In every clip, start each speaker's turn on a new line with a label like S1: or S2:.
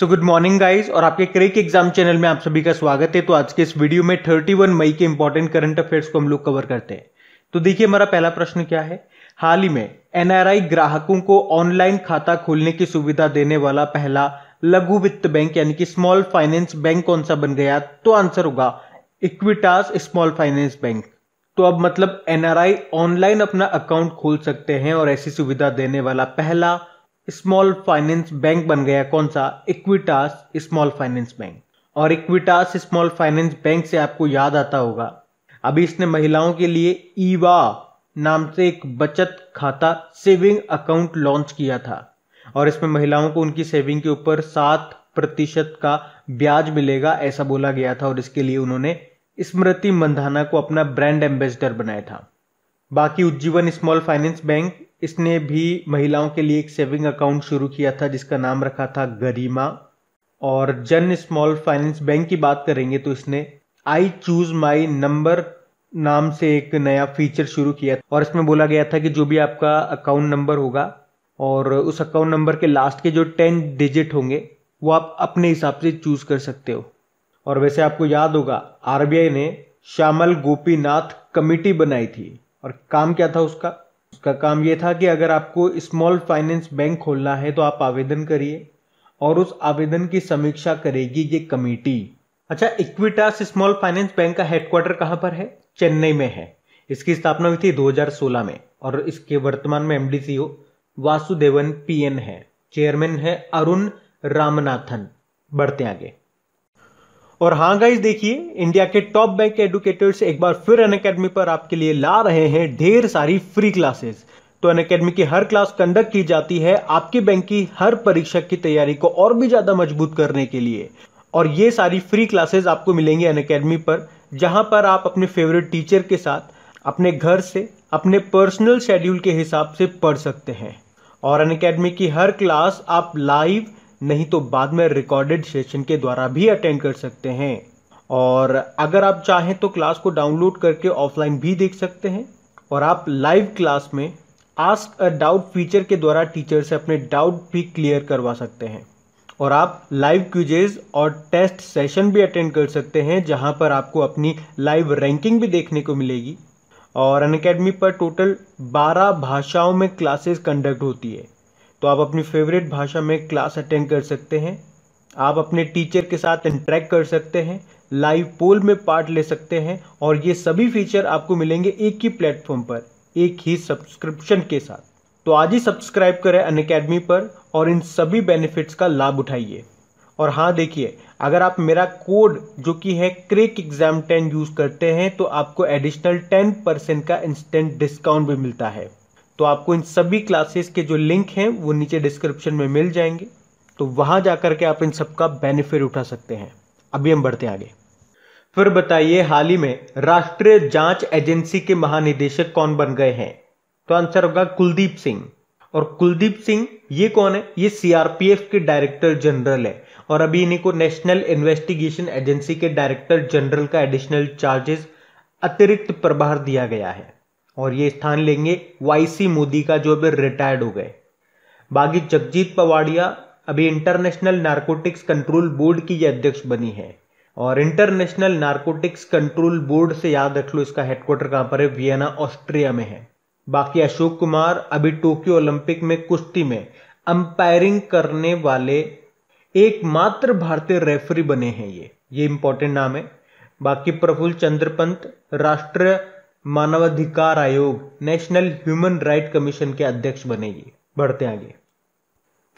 S1: so good morning guys और आपके crack exam channel में आप सभी का स्वागत है तो आज के इस वीडियो में 31 मई के इंपॉर्टेंट करंट अफेयर्स को हम लोग कवर करते हैं तो देखिए हमारा पहला प्रश्न क्या है हाल ही में एनआरआई ग्राहकों को ऑनलाइन खाता खोलने की सुविधा देने वाला पहला लघु वित्त बैंक यानी कि स्मॉल फाइनेंस बैंक कौन सा बन गया तो आंसर होगा इक्विटास स्मॉल फाइनेंस बैंक तो अब मतलब एनआरआई ऑनलाइन अपना अकाउंट खोल सकते हैं और ऐसी सुविधा देने वाला पहला स्मॉल फाइनेंस बैंक बन गया कौन सा इक्विटास स्मॉल फाइनेंस बैंक और इक्विटास स्मॉल फाइनेंस बैंक से आपको याद आता होगा अभी इसने महिलाओं के लिए ईवा नाम से एक बचत खाता सेविंग अकाउंट लॉन्च किया था और इसमें महिलाओं को उनकी सेविंग के ऊपर सात प्रतिशत का ब्याज मिलेगा ऐसा बोला गया था और इसके लिए उन्होंने स्मृति मंधाना को अपना ब्रांड एम्बेसडर बनाया था बाकी उज्जीवन स्मॉल फाइनेंस बैंक इसने भी महिलाओं के लिए एक सेविंग अकाउंट शुरू किया था जिसका नाम रखा था गरिमा और जन स्मॉल फाइनेंस बैंक की बात करेंगे तो इसने आई चूज माई नंबर नाम से एक नया फीचर शुरू किया और इसमें बोला गया था कि जो भी आपका अकाउंट नंबर होगा और उस अकाउंट नंबर के लास्ट के जो टेन डिजिट होंगे वो आप अपने हिसाब से चूज कर सकते हो और वैसे आपको याद होगा आरबीआई ने श्यामल गोपीनाथ कमेटी बनाई थी और काम क्या था उसका उसका काम यह था कि अगर आपको स्मॉल फाइनेंस बैंक खोलना है तो आप आवेदन करिए और उस आवेदन की समीक्षा करेगी ये कमेटी अच्छा इक्विटास स्मॉल फाइनेंस बैंक का हेडक्वार्टर कहाँ पर है चेन्नई में है इसकी स्थापना हुई थी 2016 में और इसके वर्तमान में MD CEO e Vasudevan PN है चेयरमैन है अरुण रामनाथन बढ़ते आगे और हाँ गाइज देखिए इंडिया के टॉप बैंक एडुकेटर्स एक बार फिर अन अकेडमी पर आपके लिए ला रहे हैं ढेर सारी फ्री क्लासेस तो अन अकेडमी की हर क्लास कंडक्ट की जाती है आपके बैंक की हर परीक्षा की तैयारी को और भी ज़्यादा मजबूत करने के लिए और ये सारी फ्री क्लासेस आपको मिलेंगी अन अकेडमी पर जहाँ पर आप अपने फेवरेट टीचर के साथ अपने घर से अपने पर्सनल शेड्यूल के हिसाब से पढ़ सकते हैं और अन अकेडमी की हर क्लास आप लाइव नहीं तो बाद में रिकॉर्डेड सेशन के द्वारा भी अटेंड कर सकते हैं और अगर आप चाहें तो क्लास को डाउनलोड करके ऑफलाइन भी देख सकते हैं और आप लाइव क्लास में आस्क अ डाउट फीचर के द्वारा टीचर से अपने डाउट भी क्लियर करवा सकते हैं और आप लाइव क्यूजेज और टेस्ट सेशन भी अटेंड कर सकते हैं जहां पर आपको अपनी लाइव रैंकिंग भी देखने को मिलेगी और अन पर टोटल 12 भाषाओं में क्लासेस कंडक्ट होती है तो आप अपनी फेवरेट भाषा में क्लास अटेंड कर सकते हैं आप अपने टीचर के साथ इंटरेक्ट कर सकते हैं लाइव पोल में पार्ट ले सकते हैं और ये सभी फीचर आपको मिलेंगे एक ही प्लेटफॉर्म पर एक ही सब्सक्रिप्शन के साथ तो आज ही सब्सक्राइब करें अन अकेडमी पर और इन सभी बेनिफिट्स का लाभ उठाइए और हाँ देखिए अगर आप मेरा कोड जो कि है क्रेक एग्जाम टेन यूज़ करते हैं तो आपको एडिशनल टेन परसेंट का इंस्टेंट डिस्काउंट भी मिलता है तो आपको इन सभी क्लासेस के जो लिंक हैं वो नीचे डिस्क्रिप्शन में मिल जाएंगे तो वहां जाकर के आप इन सबका बेनिफिट उठा सकते हैं अभी हम बढ़ते आगे फिर बताइए हाल ही में राष्ट्रीय जांच एजेंसी के महानिदेशक कौन बन गए हैं तो आंसर होगा कुलदीप सिंह और कुलदीप सिंह ये कौन है ये सीआरपीएफ के डायरेक्टर जनरल है और अभी इन्हीं को नेशनल इन्वेस्टिगेशन एजेंसी के डायरेक्टर जनरल का एडिशनल चार्जेस अतिरिक्त प्रभार दिया गया है और ये स्थान लेंगे वाईसी मोदी का जो अभी रिटायर्ड हो गए बागी जगजीत पवाड़िया अभी इंटरनेशनल नारकोटिक्स कंट्रोल बोर्ड की ये अध्यक्ष बनी है और इंटरनेशनल नारकोटिक्स कंट्रोल बोर्ड से याद रख लो इसका हेडक्वार्टर कहां पर है वियना ऑस्ट्रिया में है बाकी अशोक कुमार अभी टोक्यो ओलंपिक में कुश्ती में अंपायरिंग करने वाले एकमात्र भारतीय रेफरी बने हैं ये ये इंपॉर्टेंट नाम है बाकी प्रफुल्ल चंद्रपंत राष्ट्रीय राष्ट्र मानवाधिकार आयोग नेशनल ह्यूमन राइट कमीशन के अध्यक्ष बनेगी बढ़ते आगे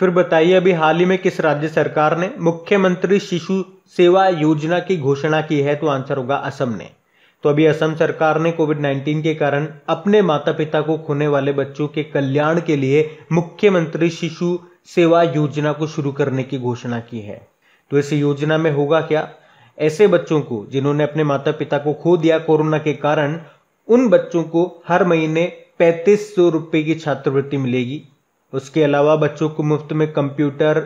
S1: फिर बताइए अभी हाल ही में किस राज्य सरकार ने मुख्यमंत्री शिशु सेवा योजना की घोषणा की है तो आंसर होगा असम ने तो अभी असम सरकार ने कोविड 19 के कारण अपने माता पिता को खोने वाले बच्चों के कल्याण के लिए मुख्यमंत्री शिशु सेवा योजना को शुरू करने की घोषणा की है तो इस योजना में होगा क्या ऐसे बच्चों को जिन्होंने अपने माता पिता को खो दिया कोरोना के कारण उन बच्चों को हर महीने पैंतीस सौ रुपये की छात्रवृत्ति मिलेगी उसके अलावा बच्चों को मुफ्त में कंप्यूटर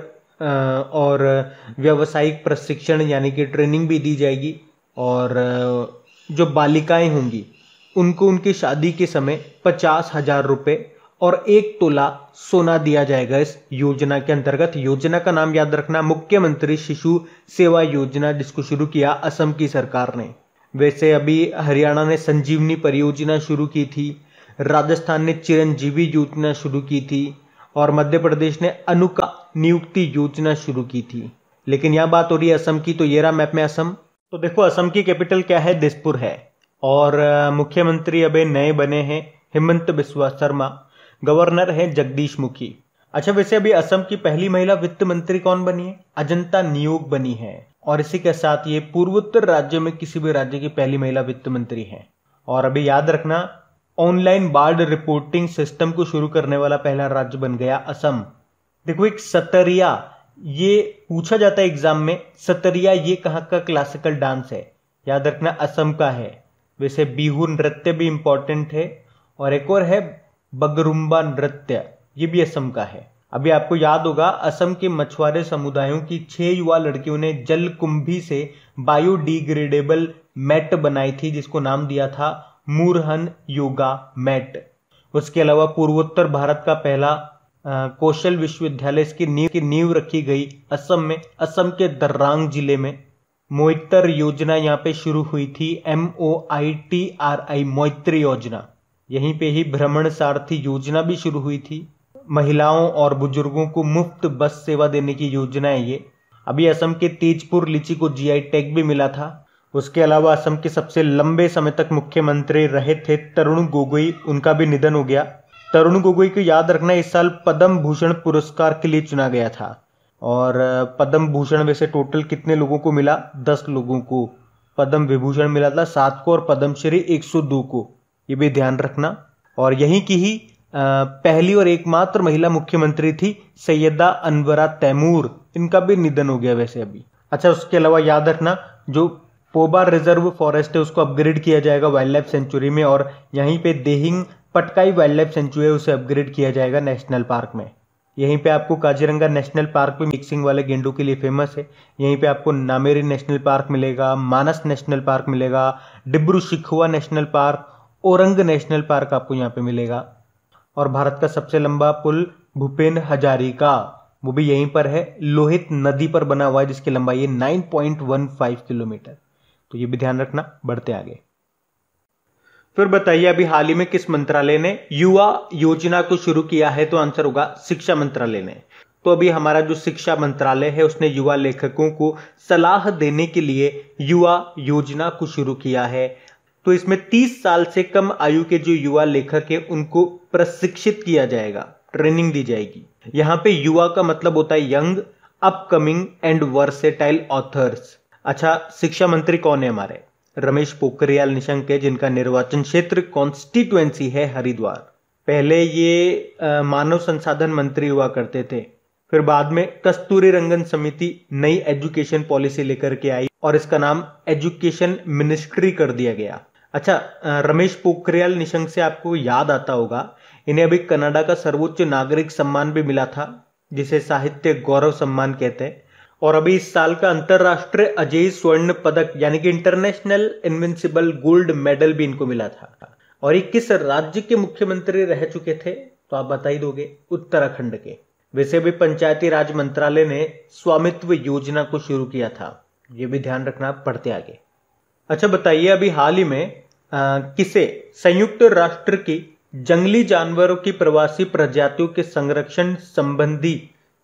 S1: और व्यावसायिक प्रशिक्षण यानी कि ट्रेनिंग भी दी जाएगी और जो बालिकाएं होंगी उनको उनकी शादी के समय पचास हजार रुपये और एक तोला सोना दिया जाएगा इस योजना के अंतर्गत योजना का नाम याद रखना मुख्यमंत्री शिशु सेवा योजना जिसको शुरू किया असम की सरकार ने वैसे अभी हरियाणा ने संजीवनी परियोजना शुरू की थी राजस्थान ने चिरंजीवी योजना शुरू की थी और मध्य प्रदेश ने अनुका नियुक्ति योजना शुरू की थी लेकिन यहाँ बात हो रही है असम की तो ये रहा मैप में असम तो देखो असम की कैपिटल क्या है दिसपुर है और मुख्यमंत्री अभी नए बने हैं हेमंत बिस्वा शर्मा गवर्नर हैं जगदीश मुखी अच्छा वैसे अभी असम की पहली महिला वित्त मंत्री कौन बनी है अजंता नियोग बनी है और इसी के साथ ये पूर्वोत्तर राज्य में किसी भी राज्य की पहली महिला वित्त मंत्री हैं और अभी याद रखना ऑनलाइन बार्ड रिपोर्टिंग सिस्टम को शुरू करने वाला पहला राज्य बन गया असम देखो एक सतरिया ये पूछा जाता है एग्जाम में सतरिया ये कहाँ का क्लासिकल डांस है याद रखना असम का है वैसे बिहू नृत्य भी इंपॉर्टेंट है और एक और है बगरुम्बा नृत्य ये भी असम का है अभी आपको याद होगा असम के मछुआरे समुदायों की छह युवा लड़कियों ने जल कुंभी से बायोडिग्रेडेबल मैट बनाई थी जिसको नाम दिया था मूरहन योगा मैट उसके अलावा पूर्वोत्तर भारत का पहला कौशल विश्वविद्यालय इसकी नींव की नींव रखी गई असम में असम के दर्रांग जिले में मोइतर योजना यहाँ पे शुरू हुई थी M O I T R I मोइत्र योजना यहीं पे ही भ्रमण सारथी योजना भी शुरू हुई थी महिलाओं और बुजुर्गों को मुफ्त बस सेवा देने की योजना है ये अभी असम के तेजपुर लीची को जीआई टैग भी मिला था उसके अलावा असम के सबसे लंबे समय तक मुख्यमंत्री रहे थे तरुण गोगोई उनका भी निधन हो गया तरुण गोगोई को याद रखना इस साल पद्म भूषण पुरस्कार के लिए चुना गया था और पद्म भूषण वैसे टोटल कितने लोगों को मिला दस लोगों को पद्म विभूषण मिला था सात को और पद्मश्री दो को ये भी ध्यान रखना और यहीं की ही पहली और एकमात्र महिला मुख्यमंत्री थी सैयदा अनवरा तैमूर इनका भी निधन हो गया वैसे अभी अच्छा उसके अलावा याद रखना जो पोबार रिजर्व फॉरेस्ट है उसको अपग्रेड किया जाएगा वाइल्ड लाइफ सेंचुरी में और यहीं पे Dehing Patkai wildlife sanctuary है उसे अपग्रेड किया जाएगा नेशनल पार्क में यहीं पे आपको काजीरंगा नेशनल पार्क भी मिक्सिंग वाले गेंडों के लिए फेमस है यहीं पे आपको नामेरी नेशनल पार्क मिलेगा मानस नेशनल पार्क मिलेगा Dibru Saikhowa national park Orang national park आपको यहाँ पे मिलेगा और भारत का सबसे लंबा पुल भूपेन का वो भी यहीं पर है लोहित नदी पर बना हुआ है जिसकी लंबाई है 9.15 किलोमीटर तो ये भी ध्यान रखना बढ़ते आगे फिर बताइए अभी हाल ही में किस मंत्रालय ने युवा योजना को शुरू किया है तो आंसर होगा शिक्षा मंत्रालय ने तो अभी हमारा जो शिक्षा मंत्रालय है उसने युवा लेखकों को सलाह देने के लिए युवा योजना को शुरू किया है तो इसमें 30 साल से कम आयु के जो युवा लेखक है उनको प्रशिक्षित किया जाएगा ट्रेनिंग दी जाएगी यहाँ पे युवा का मतलब होता है young upcoming and versatile authors अच्छा शिक्षा मंत्री कौन है हमारे रमेश पोखरियाल निशंक है जिनका निर्वाचन क्षेत्र कॉन्स्टिट्युएंसी है हरिद्वार पहले ये आ, मानव संसाधन मंत्री हुआ करते थे फिर बाद में कस्तूरी रंगन समिति नई एजुकेशन पॉलिसी लेकर के आई और इसका नाम एजुकेशन मिनिस्ट्री कर दिया गया अच्छा रमेश पोखरियाल निशंक से आपको याद आता होगा इन्हें अभी कनाडा का सर्वोच्च नागरिक सम्मान भी मिला था जिसे साहित्य गौरव सम्मान कहते हैं और अभी इस साल का अंतर्राष्ट्रीय अजय स्वर्ण पदक यानी कि इंटरनेशनल इनविंसिबल गोल्ड मेडल भी इनको मिला था और ये किस राज्य के मुख्यमंत्री रह चुके थे तो आप बता ही दोगे उत्तराखंड के वैसे भी पंचायती राज मंत्रालय ने स्वामित्व योजना को शुरू किया था ये भी ध्यान रखना पड़ते आगे अच्छा बताइए अभी हाल ही में किसे संयुक्त राष्ट्र की जंगली जानवरों की प्रवासी प्रजातियों के संरक्षण संबंधी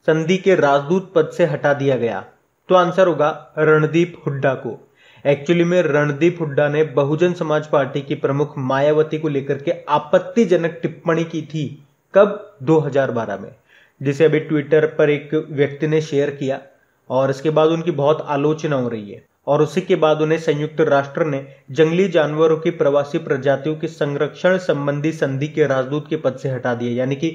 S1: संधि के राजदूत पद से हटा दिया गया तो आंसर होगा रणदीप हुड्डा को एक्चुअली में रणदीप हुड्डा ने बहुजन समाज पार्टी की प्रमुख मायावती को लेकर के आपत्तिजनक टिप्पणी की थी कब 2012 में जिसे अभी ट्विटर पर एक व्यक्ति ने शेयर किया और इसके बाद उनकी बहुत आलोचना हो रही है और उसी के बाद उन्हें संयुक्त राष्ट्र ने जंगली जानवरों की प्रवासी प्रजातियों के संरक्षण संबंधी संधि के राजदूत के पद से हटा दिया यानी कि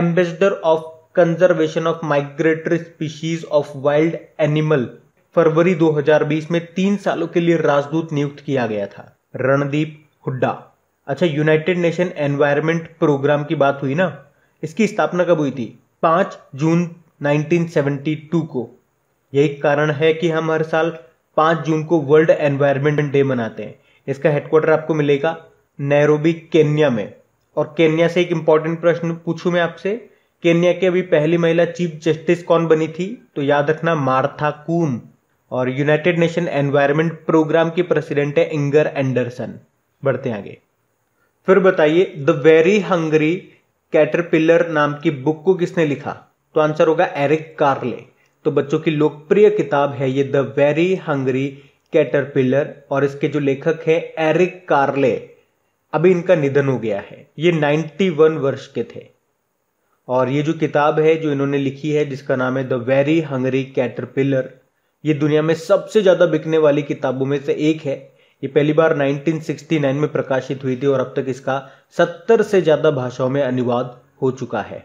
S1: ambassador of conservation of migratory species of wild animal फरवरी 2020 में तीन सालों के लिए राजदूत नियुक्त किया गया था रणदीप हुड्डा अच्छा यूनाइटेड नेशन एनवायरमेंट प्रोग्राम की बात हुई ना इसकी स्थापना कब हुई थी पांच जून 1972 को यही कारण है कि हम हर साल पांच जून को वर्ल्ड एनवायरमेंट डे मनाते हैं इसका हेडक्वार्टर आपको मिलेगा नैरोबी केन्या में और केन्या से एक इंपॉर्टेंट प्रश्न पूछूं मैं आपसे केन्या की के अभी पहली महिला चीफ जस्टिस कौन बनी थी तो याद रखना मार्था कूम और यूनाइटेड नेशन एनवायरमेंट प्रोग्राम की प्रेसिडेंट है इंगर एंडरसन बढ़ते आगे फिर बताइए द वेरी हंगरी कैटरपिलर नाम की बुक को किसने लिखा तो आंसर होगा एरिक कार्ले तो बच्चों की लोकप्रिय किताब है ये द वेरी हंगरी कैटरपिलर और इसके जो लेखक है एरिक कार्ले अभी इनका निधन हो गया है ये 91 वर्ष के थे और ये जो किताब है जो इन्होंने लिखी है जिसका नाम है द वेरी हंगरी कैटरपिलर ये दुनिया में सबसे ज़्यादा बिकने वाली किताबों में से एक है ये पहली बार 1969 में प्रकाशित हुई थी और अब तक इसका 70 से ज़्यादा भाषाओं में अनुवाद हो चुका है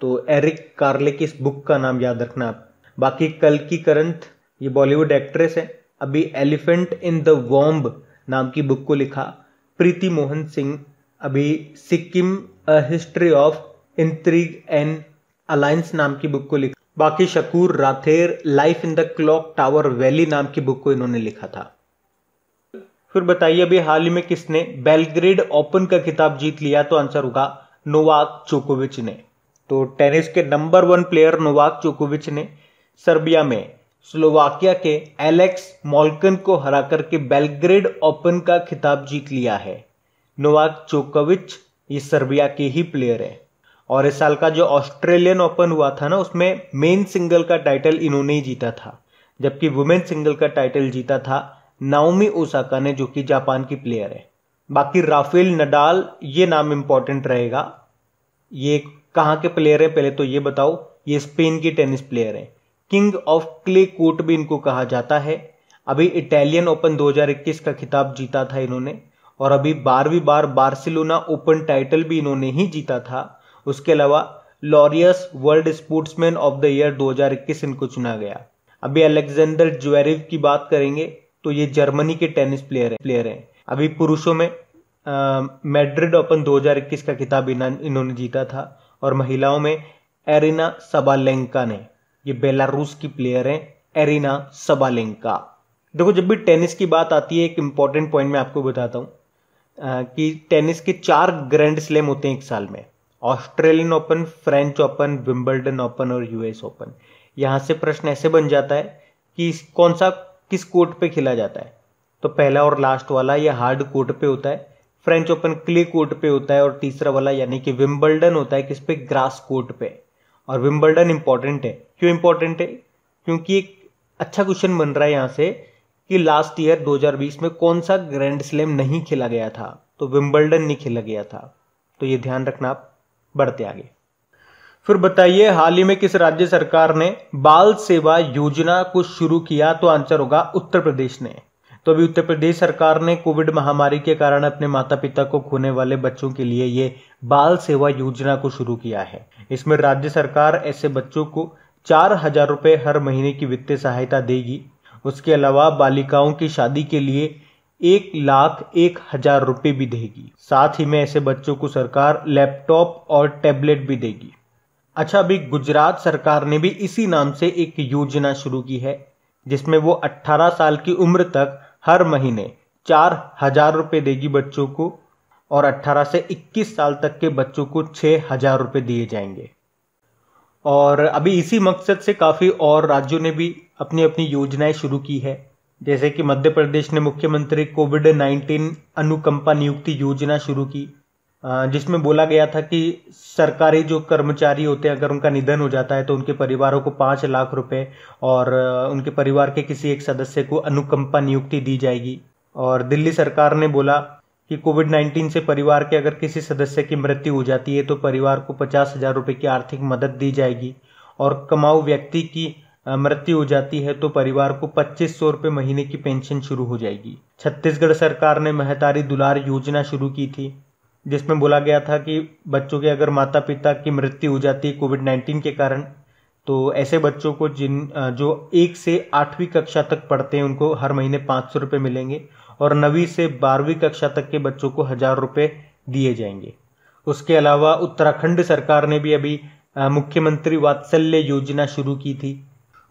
S1: तो एरिक कार्ले की इस बुक का नाम याद रखना आप बाकी कल की करंट ये बॉलीवुड एक्ट्रेस है अभी एलिफेंट इन द वॉम्ब नाम की बुक को लिखा प्रीति मोहन सिंह अभी Sikkim a history of intrigue and alliance नाम की बुक को लिखा बाकी Shakoor Rather life in the clock tower valley नाम की बुक को इन्होंने लिखा था फिर बताइए अभी हाल ही में किसने बेलग्रेड ओपन का खिताब जीत लिया तो आंसर होगा नोवाक चोकोविच ने तो टेनिस के नंबर वन प्लेयर नोवाक चोकोविच ने सर्बिया में स्लोवाकिया के एलेक्स मॉलकन को हरा करके बेलग्रेड ओपन का खिताब जीत लिया है नोवाक चोकोविच ये सर्बिया के ही प्लेयर है और इस साल का जो ऑस्ट्रेलियन ओपन हुआ था ना उसमें मेन सिंगल का टाइटल इन्होंने ही जीता था जबकि वुमेन सिंगल का टाइटल जीता था नाओमी ओसाका ने जो कि जापान की प्लेयर है बाकी राफेल नडाल ये नाम इम्पोर्टेंट रहेगा ये कहाँ के प्लेयर हैं पहले तो ये बताओ ये स्पेन की टेनिस प्लेयर हैं किंग ऑफ क्ले कोर्ट भी इनको कहा जाता है अभी इटालियन ओपन 2021 का खिताब जीता था इन्होंने और अभी बारहवीं बार बार्सिलोना ओपन टाइटल भी इन्होंने ही जीता था उसके अलावा Laureus world sportsman of the year 2021 इनको चुना गया अभी अलेक्जेंडर ज्वेरिव की बात करेंगे तो ये जर्मनी के टेनिस प्लेयर है प्लेयर हैं अभी पुरुषों में मेड्रिड ओपन 2021 का खिताब इन्होंने जीता था और महिलाओं में एरिना सबालेंका ने ये बेलारूस की प्लेयर है एरिना सबालेंका देखो जब भी टेनिस की बात आती है एक इंपॉर्टेंट पॉइंट मैं आपको बताता हूँ कि टेनिस के चार ग्रैंड स्लैम होते हैं एक साल में Australian open French open Wimbledon open और यूएस ओपन यहाँ से प्रश्न ऐसे बन जाता है कि कौन सा किस कोर्ट पे खेला जाता है तो पहला और लास्ट वाला यह हार्ड कोर्ट पे होता है फ्रेंच ओपन क्ले कोर्ट पे होता है और तीसरा वाला यानी कि विम्बल्डन होता है किस पे ग्रास कोर्ट पे और विम्बलडन इंपॉर्टेंट है क्यों इंपॉर्टेंट है क्योंकि एक अच्छा क्वेश्चन बन रहा है यहाँ से कि लास्ट ईयर 2020 में कौन सा ग्रैंड स्लैम नहीं खेला गया था तो विम्बल्डन नहीं खेला गया था तो ये ध्यान रखना आप बढ़ते आगे फिर बताइए हाल ही में किस राज्य सरकार ने बाल सेवा योजना को शुरू किया तो आंसर होगा उत्तर प्रदेश ने तो अभी उत्तर प्रदेश सरकार ने कोविड महामारी के कारण अपने माता पिता को खोने वाले बच्चों के लिए ये बाल सेवा योजना को शुरू किया है इसमें राज्य सरकार ऐसे बच्चों को चार हजार रुपये हर महीने की वित्तीय सहायता देगी उसके अलावा बालिकाओं की शादी के लिए एक लाख एक हजार रुपये भी देगी साथ ही में ऐसे बच्चों को सरकार लैपटॉप और टैबलेट भी देगी अच्छा अभी गुजरात सरकार ने भी इसी नाम से एक योजना शुरू की है जिसमें वो 18 साल की उम्र तक हर महीने चार हजार रुपये देगी बच्चों को और 18 से 21 साल तक के बच्चों को छः हजार रुपये दिए जाएंगे और अभी इसी मकसद से काफ़ी और राज्यों ने भी अपनी अपनी योजनाएं शुरू की है जैसे कि मध्य प्रदेश ने मुख्यमंत्री कोविड 19 अनुकंपा नियुक्ति योजना शुरू की जिसमें बोला गया था कि सरकारी जो कर्मचारी होते हैं अगर उनका निधन हो जाता है तो उनके परिवारों को पाँच लाख रुपए और उनके परिवार के किसी एक सदस्य को अनुकंपा नियुक्ति दी जाएगी और दिल्ली सरकार ने बोला कि कोविड 19 से परिवार के अगर किसी सदस्य की मृत्यु हो जाती है तो परिवार को पचास हजार रुपये की आर्थिक मदद दी जाएगी और कमाऊ व्यक्ति की मृत्यु हो जाती है तो परिवार को पच्चीस सौ रुपये महीने की पेंशन शुरू हो जाएगी छत्तीसगढ़ सरकार ने महतारी दुलार योजना शुरू की थी जिसमें बोला गया था कि बच्चों के अगर माता पिता की मृत्यु हो जाती है कोविड नाइन्टीन के कारण तो ऐसे बच्चों को जिन जो एक से आठवीं कक्षा तक पढ़ते हैं उनको हर महीने पाँच सौ रुपये मिलेंगे और नवीं से बारहवीं कक्षा तक के बच्चों को हज़ार रुपये दिए जाएंगे उसके अलावा उत्तराखंड सरकार ने भी अभी मुख्यमंत्री वात्सल्य योजना शुरू की थी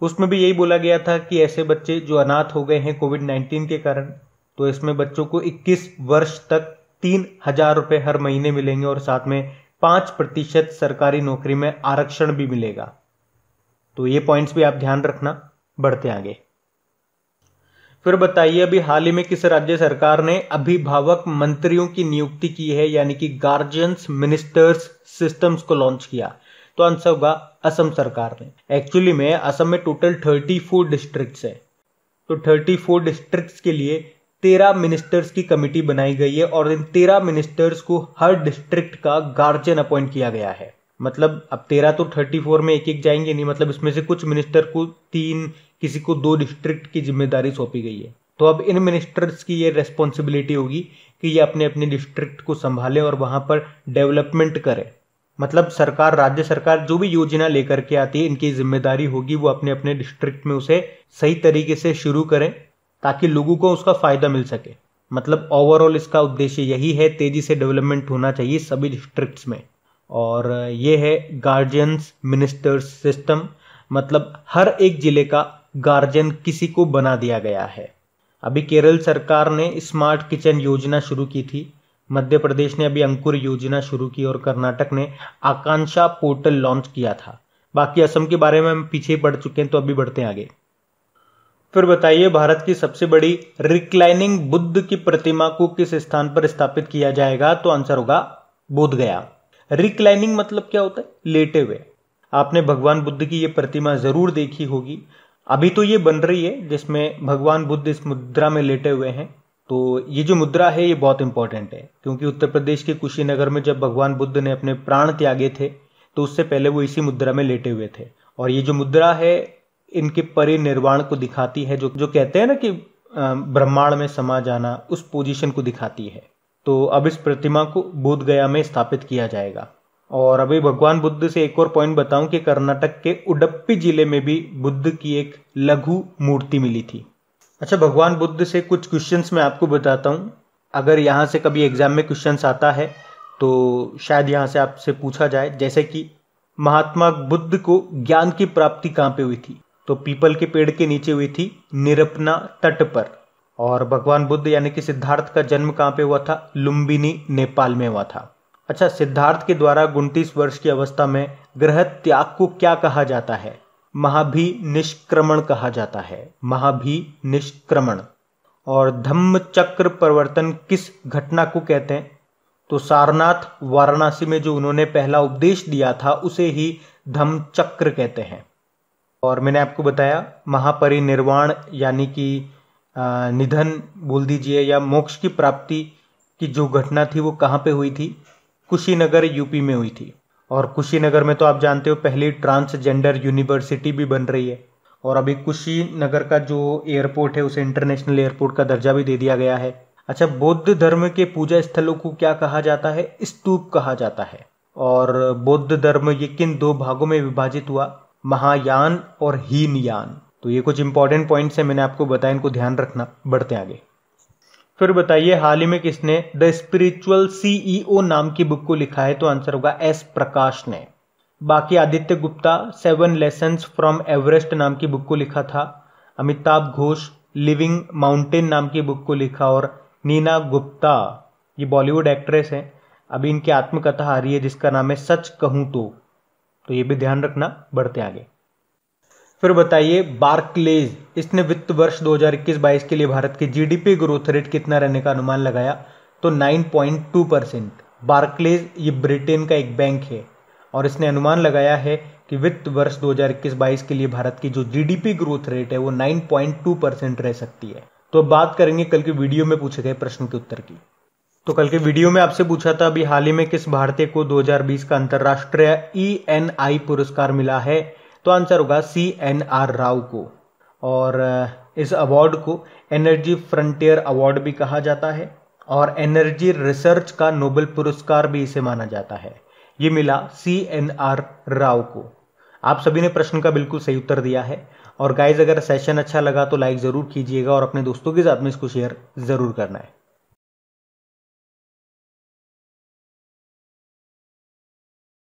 S1: उसमें भी यही बोला गया था कि ऐसे बच्चे जो अनाथ हो गए हैं कोविड नाइन्टीन के कारण तो इसमें बच्चों को 21 वर्ष तक तीन हजार रुपये हर महीने मिलेंगे और साथ में पांच प्रतिशत सरकारी नौकरी में आरक्षण भी मिलेगा तो ये पॉइंट्स भी आप ध्यान रखना बढ़ते आगे फिर बताइए अभी हाल ही में किस राज्य सरकार ने अभिभावक मंत्रियों की नियुक्ति की है यानी कि गार्जियंस मिनिस्टर्स सिस्टम्स को लॉन्च किया तो आंसर होगा असम सरकार ने एक्चुअली में असम में टोटल थर्टी फोर डिस्ट्रिक्ट है तो थर्टी फोर डिस्ट्रिक्ट के लिए तेरह मिनिस्टर्स की कमेटी बनाई गई है और इन तेरह मिनिस्टर्स को हर डिस्ट्रिक्ट का गार्जियन अपॉइंट किया गया है मतलब अब तेरह तो थर्टी फोर में एक एक जाएंगे नहीं मतलब इसमें से कुछ मिनिस्टर को तीन किसी को दो डिस्ट्रिक्ट की जिम्मेदारी सौंपी गई है तो अब इन मिनिस्टर्स की ये रेस्पॉन्सिबिलिटी होगी कि ये अपने अपने डिस्ट्रिक्ट को संभालें और वहाँ पर डेवलपमेंट करें मतलब सरकार राज्य सरकार जो भी योजना लेकर के आती है इनकी जिम्मेदारी होगी वो अपने अपने डिस्ट्रिक्ट में उसे सही तरीके से शुरू करें ताकि लोगों को उसका फ़ायदा मिल सके मतलब ओवरऑल इसका उद्देश्य यही है तेज़ी से डेवलपमेंट होना चाहिए सभी डिस्ट्रिक्ट्स में और ये है गार्जियंस मिनिस्टर्स सिस्टम मतलब हर एक ज़िले का गार्जियन किसी को बना दिया गया है अभी केरल सरकार ने स्मार्ट किचन योजना शुरू की थी मध्य प्रदेश ने अभी अंकुर योजना शुरू की और कर्नाटक ने आकांक्षा पोर्टल लॉन्च किया था बाकी असम के बारे में हम पीछे पड़ चुके हैं तो अभी बढ़ते हैं आगे फिर बताइए भारत की सबसे बड़ी रिक्लाइनिंग बुद्ध की प्रतिमा को किस स्थान पर स्थापित किया जाएगा तो आंसर होगा बोध गया रिक्लाइनिंग मतलब क्या होता है लेटे हुए आपने भगवान बुद्ध की यह प्रतिमा जरूर देखी होगी अभी तो ये बन रही है जिसमें भगवान बुद्ध इस मुद्रा में लेटे हुए हैं तो ये जो मुद्रा है ये बहुत इंपॉर्टेंट है क्योंकि उत्तर प्रदेश के कुशीनगर में जब भगवान बुद्ध ने अपने प्राण त्यागे थे तो उससे पहले वो इसी मुद्रा में लेटे हुए थे और ये जो मुद्रा है इनके परिनिर्वाण को दिखाती है जो जो कहते हैं ना कि ब्रह्मांड में समा जाना उस पोजीशन को दिखाती है तो अब इस प्रतिमा को बोध गया में स्थापित किया जाएगा और अभी भगवान बुद्ध से एक और पॉइंट बताऊं कि कर्नाटक के उडप्पी जिले में भी बुद्ध की एक लघु मूर्ति मिली थी अच्छा भगवान बुद्ध से कुछ क्वेश्चंस मैं आपको बताता हूँ अगर यहाँ से कभी एग्जाम में क्वेश्चंस आता है तो शायद यहाँ से आपसे पूछा जाए जैसे कि महात्मा बुद्ध को ज्ञान की प्राप्ति कहाँ पे हुई थी तो पीपल के पेड़ के नीचे हुई थी निरपना तट पर और भगवान बुद्ध यानी कि सिद्धार्थ का जन्म कहाँ पे हुआ था लुम्बिनी नेपाल में हुआ था अच्छा सिद्धार्थ के द्वारा उनतीस वर्ष की अवस्था में ग्रह त्याग को क्या कहा जाता है महाभी निष्क्रमण कहा जाता है महाभी निष्क्रमण और धम्म चक्र परिवर्तन किस घटना को कहते हैं तो सारनाथ वाराणसी में जो उन्होंने पहला उपदेश दिया था उसे ही धम्म चक्र कहते हैं और मैंने आपको बताया महापरिनिर्वाण यानी कि निधन बोल दीजिए या मोक्ष की प्राप्ति की जो घटना थी वो कहाँ पे हुई थी कुशीनगर यूपी में हुई थी और कुशीनगर में तो आप जानते हो पहली ट्रांसजेंडर यूनिवर्सिटी भी बन रही है और अभी कुशीनगर का जो एयरपोर्ट है उसे इंटरनेशनल एयरपोर्ट का दर्जा भी दे दिया गया है अच्छा बौद्ध धर्म के पूजा स्थलों को क्या कहा जाता है स्तूप कहा जाता है और बौद्ध धर्म ये किन दो भागों में विभाजित हुआ महायान और हीनयान तो ये कुछ इंपॉर्टेंट पॉइंट्स हैं मैंने आपको बताया इनको ध्यान रखना बढ़ते आगे फिर बताइए हाल ही में किसने द स्पिरिचुअल सीईओ नाम की बुक को लिखा है तो आंसर होगा एस प्रकाश ने बाकी Aditya Gupta seven lessons from Everest नाम की बुक को लिखा था अमिताभ घोष लिविंग माउंटेन नाम की बुक को लिखा और नीना गुप्ता ये बॉलीवुड एक्ट्रेस हैं अभी इनकी आत्मकथा आ रही है जिसका नाम है सच कहूं तो तो ये भी ध्यान रखना बढ़ते आगे फिर बताइए बार्कलेज इसने वित्त वर्ष 2021-22 के लिए भारत की जीडीपी ग्रोथ रेट कितना रहने का अनुमान लगाया तो 9.2 परसेंट बार्कलेज ये ब्रिटेन का एक बैंक है और इसने अनुमान लगाया है कि वित्त वर्ष 2021-22 के लिए भारत की जो जीडीपी ग्रोथ रेट है वो 9.2 परसेंट रह सकती है तो अब बात करेंगे कल के वीडियो में पूछे गए प्रश्न के उत्तर की तो कल के वीडियो में आपसे पूछा था अभी हाल ही में किस भारतीय को 2020 का अंतर्राष्ट्रीय ई e पुरस्कार मिला है तो आंसर होगा सी एन आर राव को और इस अवार्ड को एनर्जी फ्रंटियर अवार्ड भी कहा जाता है और एनर्जी रिसर्च का नोबेल पुरस्कार भी इसे माना जाता है ये मिला सी एन आर राव को आप सभी ने प्रश्न का बिल्कुल सही उत्तर दिया है और गाइज अगर सेशन अच्छा लगा तो लाइक ज़रूर कीजिएगा और अपने दोस्तों के साथ में इसको शेयर ज़रूर करना है